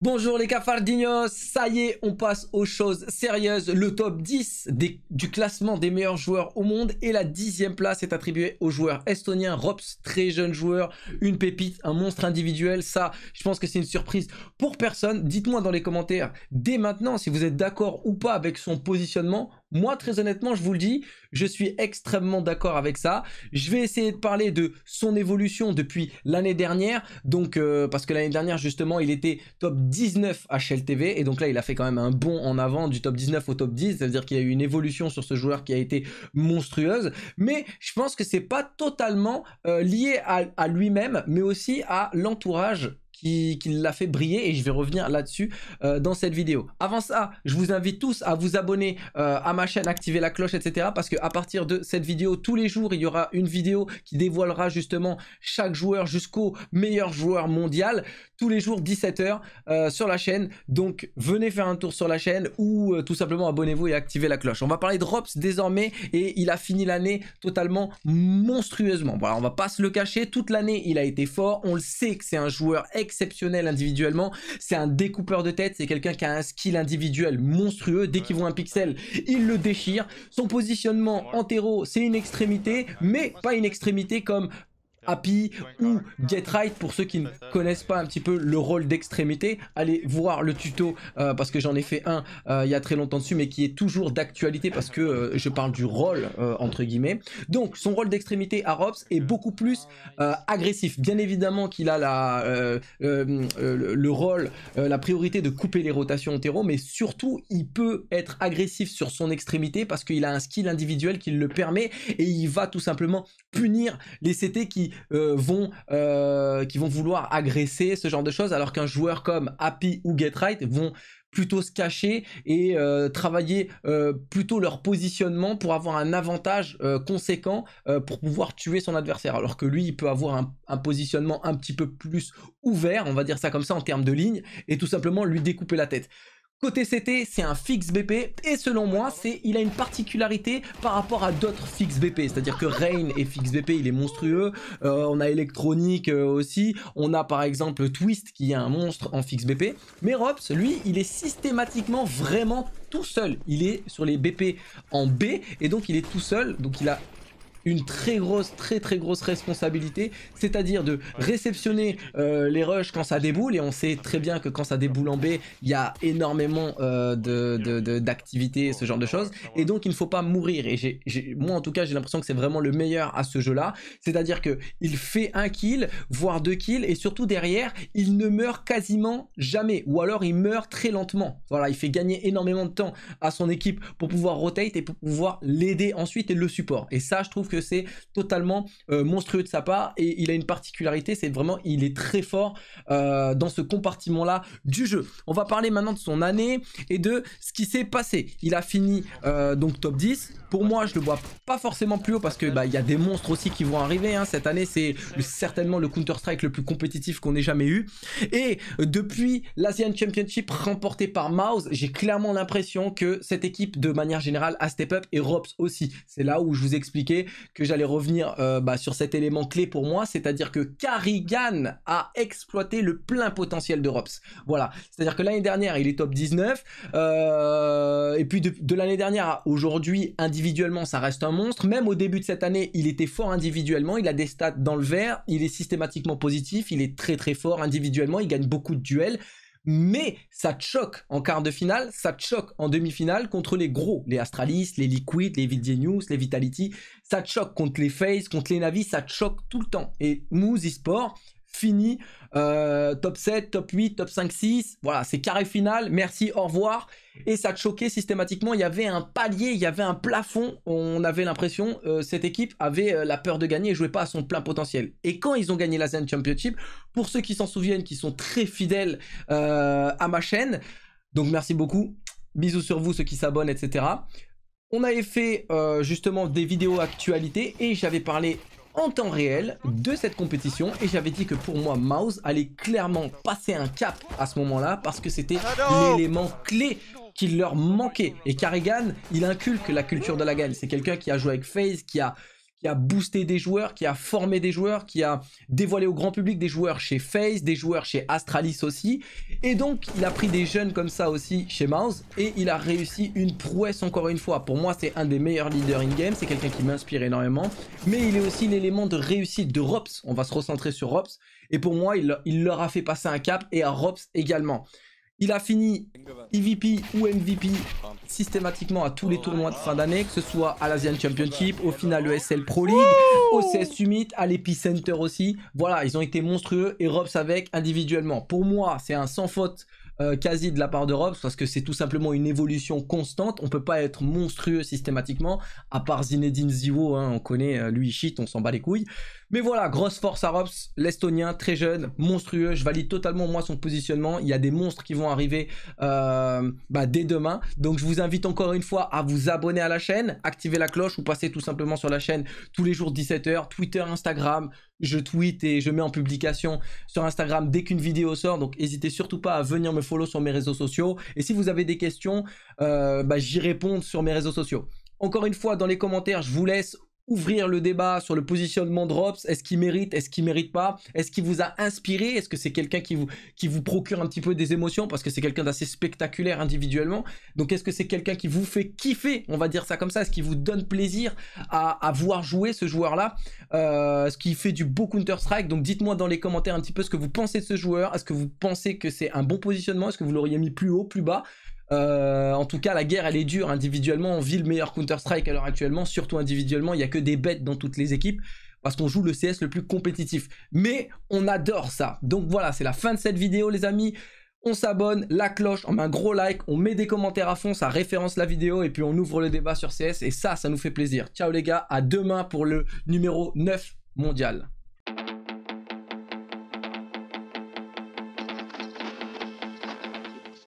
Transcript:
Bonjour les cafardinos, ça y est, on passe aux choses sérieuses. Le top 10 du classement des meilleurs joueurs au monde et la dixième place est attribuée au joueur estonien Rops, très jeune joueur, une pépite, un monstre individuel. Ça, je pense que c'est une surprise pour personne. Dites-moi dans les commentaires dès maintenant si vous êtes d'accord ou pas avec son positionnement. Moi, très honnêtement, je vous le dis, je suis extrêmement d'accord avec ça. Je vais essayer de parler de son évolution depuis l'année dernière. Donc, euh, parce que l'année dernière, justement, il était top 19 HLTV. Et donc là, il a fait quand même un bond en avant du top 19 au top 10. cest à dire qu'il y a eu une évolution sur ce joueur qui a été monstrueuse. Mais je pense que c'est pas totalement euh, lié à lui-même, mais aussi à l'entourage qui, l'a fait briller et je vais revenir là-dessus euh, dans cette vidéo. Avant ça, je vous invite tous à vous abonner euh, à ma chaîne, activer la cloche, etc. Parce que à partir de cette vidéo, tous les jours, il y aura une vidéo qui dévoilera justement chaque joueur jusqu'au meilleur joueur mondial. Tous les jours, 17h euh, sur la chaîne. Donc, venez faire un tour sur la chaîne ou tout simplement abonnez-vous et activez la cloche. On va parler de ROPS désormais et il a fini l'année totalement monstrueusement. Voilà, on va pas se le cacher. Toute l'année, il a été fort. On le sait que c'est un joueur exceptionnel individuellement. C'est un découpeur de tête, c'est quelqu'un qui a un skill individuel monstrueux. Dès qu'il voit un pixel, il le déchire. Son positionnement en terreau, c'est une extrémité, mais pas une extrémité comme Happy ou Get Right pour ceux qui ne connaissent pas un petit peu le rôle d'extrémité. Allez voir le tuto euh, parce que j'en ai fait un euh, il y a très longtemps dessus mais qui est toujours d'actualité parce que euh, je parle du rôle entre guillemets. Donc son rôle d'extrémité à Robs est beaucoup plus agressif. Bien évidemment qu'il a la, le rôle, la priorité de couper les rotations en terreau mais surtout il peut être agressif sur son extrémité parce qu'il a un skill individuel qui le permet et il va tout simplement punir les CT qui euh, euh, qui vont vouloir agresser, ce genre de choses, alors qu'un joueur comme Happy ou GetRight vont plutôt se cacher et euh, travailler plutôt leur positionnement pour avoir un avantage conséquent pour pouvoir tuer son adversaire. Alors que lui, il peut avoir un, un, positionnement un petit peu plus ouvert, on va dire ça comme ça, en termes de ligne, et tout simplement lui découper la tête. Côté CT, c'est un fixe BP et selon moi, c'est il a une particularité par rapport à d'autres fixes BP. C'est-à-dire que Rain est fixe BP, il est monstrueux. Euh, on a Electronic euh, aussi. On a par exemple Twist qui est un monstre en fixe BP. Mais Robs, lui, il est systématiquement vraiment tout seul. Il est sur les BP en B et donc il est tout seul. Donc il a une très grosse, très très grosse responsabilité, c'est-à-dire de réceptionner euh, les rushs quand ça déboule, et on sait très bien que quand ça déboule en B, il y a énormément euh, d'activités, de, ce genre de choses, et donc il ne faut pas mourir, et j'ai, moi en tout cas j'ai l'impression que c'est vraiment le meilleur à ce jeu-là, c'est-à-dire que il fait un kill, voire deux kills, et surtout derrière, il ne meurt quasiment jamais, ou alors il meurt très lentement, voilà, il fait gagner énormément de temps à son équipe pour pouvoir rotate et pour pouvoir l'aider ensuite et le support, et ça je trouve que c'est totalement euh, monstrueux de sa part. Et il a une particularité, c'est vraiment, il est très fort euh, dans ce compartiment-là du jeu. On va parler maintenant de son année et de ce qui s'est passé. Il a fini euh, donc top 10. Pour moi, je le vois pas forcément plus haut parce que bah il y a des monstres aussi qui vont arriver. Hein. Cette année, c'est certainement le Counter Strike le plus compétitif qu'on ait jamais eu. Et depuis l'Asian Championship remporté par Mouse, j'ai clairement l'impression que cette équipe de manière générale A step up et Robs aussi. C'est là où je vous expliquais que j'allais revenir euh, bah, sur cet élément clé pour moi, c'est-à-dire que Karigan a exploité le plein potentiel de Voilà, c'est-à-dire que l'année dernière, il est top 19, euh, et puis de, de l'année dernière à aujourd'hui, individuellement, ça reste un monstre. Même au début de cette année, il était fort individuellement, il a des stats dans le vert, il est systématiquement positif, il est très très fort individuellement, il gagne beaucoup de duels mais ça te choque en quart de finale, ça te choque en demi-finale contre les gros, les Astralis, les Liquid, les News, les Vitality, ça te choque contre les FaZe, contre les Navi, ça te choque tout le temps. Et Moose eSport, fini. Euh, top 7, top 8, top 5, 6. Voilà, c'est carré final. Merci, au revoir. Et ça te choquait systématiquement. Il y avait un palier, il y avait un plafond. On avait l'impression, euh, cette équipe avait euh, la peur de gagner et jouait pas à son plein potentiel. Et quand ils ont gagné la Zen Championship, pour ceux qui s'en souviennent, qui sont très fidèles à ma chaîne, donc merci beaucoup. Bisous sur vous, ceux qui s'abonnent, etc. On avait fait justement des vidéos actualité et j'avais parlé en temps réel de cette compétition et j'avais dit que pour moi Mouse allait clairement passer un cap à ce moment là parce que c'était l'élément clé qui leur manquait et Carrigan il inculque la culture de la gagne c'est quelqu'un qui a joué avec FaZe qui a qui a boosté des joueurs, qui a formé des joueurs, qui a dévoilé au grand public des joueurs chez FaZe, des joueurs chez Astralis aussi. Et donc, il a pris des jeunes comme ça aussi chez Mouse et il a réussi une prouesse encore une fois. Pour moi, c'est un des meilleurs leaders in-game, c'est quelqu'un qui m'inspire énormément. Mais il est aussi l'élément de réussite de Rops. On va se recentrer sur Rops. Et pour moi, il, leur a fait passer un cap et à Rops également. Il a fini EVP ou MVP systématiquement à tous les tournois de fin d'année, que ce soit à l'Asian Championship, au final ESL Pro League, au CS Summit, à l'Epicenter aussi. Voilà, ils ont été monstrueux et Robs avec individuellement. Pour moi, c'est un sans faute euh, quasi de la part de Robs parce que c'est tout simplement une évolution constante. On peut pas être monstrueux systématiquement, à part Zinedine Ziwo, hein, on connaît euh, lui, shit, on s'en bat les couilles. Mais voilà, grosse force à Robs, l'Estonien, très jeune, monstrueux. Je valide totalement moi son positionnement. Il y a des monstres qui vont arriver euh, bah, dès demain. Donc je vous invite encore une fois à vous abonner à la chaîne, activer la cloche ou passer tout simplement sur la chaîne tous les jours 17h, Twitter, Instagram, je tweet et je mets en publication sur Instagram dès qu'une vidéo sort. Donc n'hésitez surtout pas à venir me follow sur mes réseaux sociaux. Et si vous avez des questions, euh, bah, j'y réponds sur mes réseaux sociaux. Encore une fois, dans les commentaires, je vous laisse ouvrir le débat sur le positionnement de Est-ce qu'il mérite Est-ce qu'il mérite pas Est-ce qu'il vous a inspiré Est-ce que c'est quelqu'un qui vous, qui vous procure un petit peu des émotions Parce que c'est quelqu'un d'assez spectaculaire individuellement. Donc est-ce que c'est quelqu'un qui vous fait kiffer On va dire ça comme ça. Est-ce qu'il vous donne plaisir à, à voir jouer ce joueur-là euh, Ce qui fait du beau Counter-Strike. Donc dites-moi dans les commentaires un petit peu ce que vous pensez de ce joueur. Est-ce que vous pensez que c'est un bon positionnement Est-ce que vous l'auriez mis plus haut, plus bas euh, en tout cas, la guerre, elle est dure. Individuellement, on vit le meilleur Counter-Strike à l'heure actuellement. Surtout individuellement, il n'y a que des bêtes dans toutes les équipes. Parce qu'on joue le CS le plus compétitif. Mais on adore ça. Donc voilà, c'est la fin de cette vidéo, les amis. On s'abonne, la cloche, on met un gros like, on met des commentaires à fond, ça référence la vidéo et puis on ouvre le débat sur CS. Et ça, ça nous fait plaisir. Ciao les gars, à demain pour le numéro 9 mondial.